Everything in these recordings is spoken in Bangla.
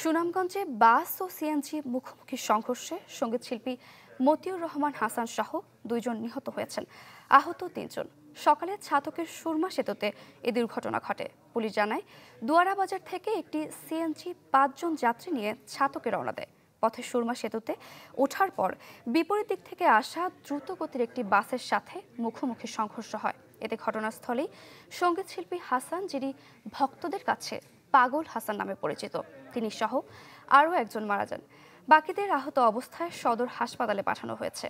সুনামগঞ্জে বাস ও সিএনজি মুখোমুখি সংঘর্ষে সঙ্গীত শিল্পী মতিউর রহমান হাসান সহ দুইজন নিহত হয়েছেন আহত তিনজন সকালে ছাতকের সুরমা সেতুতে এ দুর্ঘটনা ঘটে পুলিশ জানায় দুয়ারা বাজার থেকে একটি সিএনজি পাঁচজন যাত্রী নিয়ে ছাতকে রওনা দেয় পথে সুরমা সেতুতে ওঠার পর বিপরীত দিক থেকে আসা দ্রুতগতির একটি বাসের সাথে মুখোমুখি সংঘর্ষ হয় এতে ঘটনাস্থলেই সঙ্গীতশিল্পী হাসান যিনি ভক্তদের কাছে পাগল হাসান নামে পরিচিত তিনি সহ আরও একজন মারা যান বাকিদের আহত অবস্থায় সদর হাসপাতালে পাঠানো হয়েছে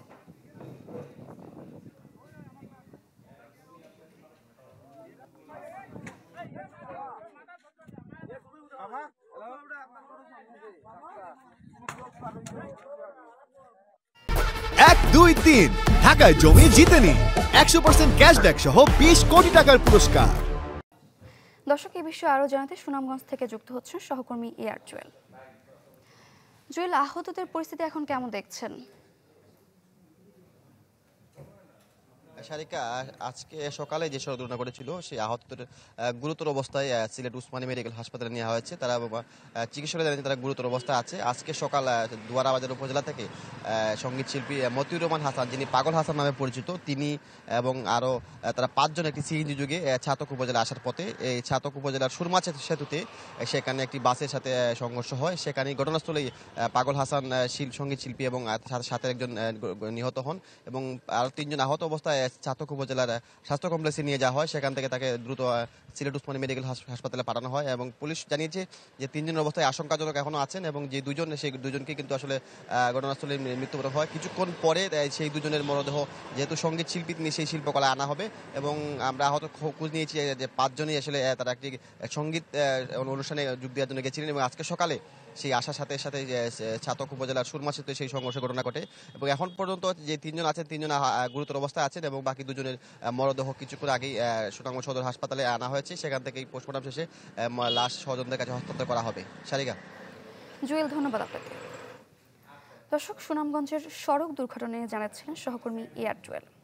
এক দুই তিন ঢাকায় জমি জিতেনি একশো পার্সেন্ট ক্যাশব্যাক সহ বিশ কোটি টাকার পুরস্কার দর্শক এ বিষয়ে আরও জানাতে সুনামগঞ্জ থেকে যুক্ত হচ্ছেন সহকর্মী এয়ার জুয়েল জুয়েল আহতদের পরিস্থিতি এখন কেমন দেখছেন সারিকা আজকে সকালে যে সড়ক দুর্ঘটনা ঘটেছিল সেই আহতদের গুরুতর অবস্থায় সিলেট উসমানী মেডিকেল হাসপাতালে নেওয়া হয়েছে তারা চিকিৎসকরা জানিয়েছে তারা গুরুতর অবস্থায় আছে আজকে সকাল দুয়ারাবাজার উপজেলা থেকে সঙ্গীত শিল্পী মতিউর রহমান হাসান যিনি পাগল হাসান নামে পরিচিত তিনি এবং আরও তারা পাঁচজন একটি সিএনজি যুগে ছাতক উপজেলা আসার পথে এই ছাতক উপজেলার সুরমা সেতুতে সেখানে একটি বাসের সাথে সংঘর্ষ হয় সেখানে ঘটনাস্থলেই পাগল হাসান শিল সঙ্গীত শিল্পী এবং সাথে একজন নিহত হন এবং আরও তিনজন আহত অবস্থায় চাতক উপজেলার স্বাস্থ্য কমপ্লেক্সে নিয়ে যাওয়া হয় সেখান থেকে তাকে দ্রুত সিলেট উসমানী মেডিকেল হাসপাতালে পাঠানো হয় এবং পুলিশ জানিয়েছে যে তিনজনের অবস্থায় আশঙ্কাজনক এখনও আছেন এবং যে দুজন সেই দুজনকে কিন্তু আসলে ঘটনাস্থলে মৃত্যুবরণ হয় কিছুক্ষণ পরে সেই দুজনের মরদেহ যেহেতু সঙ্গীত শিল্পী তিনি সেই শিল্পকলা আনা হবে এবং আমরা আহত খোঁজ নিয়েছি যে পাঁচজনই আসলে তারা একটি সঙ্গীত অনুষ্ঠানে যোগ দেওয়ার জন্য গেছিলেন এবং আজকে সকালে সেই আসার সাথে সাথে ছাতক উপজেলার সুরমা সেতু সেই সংঘর্ষ ঘটনা ঘটে এবং এখন পর্যন্ত যে তিনজন আছেন তিনজন গুরুতর অবস্থায় আছেন এবং এবং বাকি দুজনের মরদেহ কিছুক্ষণ আগেই সুনামগঞ্জ সদর হাসপাতালে আনা হয়েছে সেখান থেকেই পোস্টমর্টম শেষে লাশ স্বজনদের কাছে হস্তান্তর করা হবে সারিকা জুয়েল ধন্যবাদ আপনাকে দর্শক সুনামগঞ্জের সড়ক দুর্ঘটনায় জানাচ্ছেন সহকর্মী এয়ার জুয়েল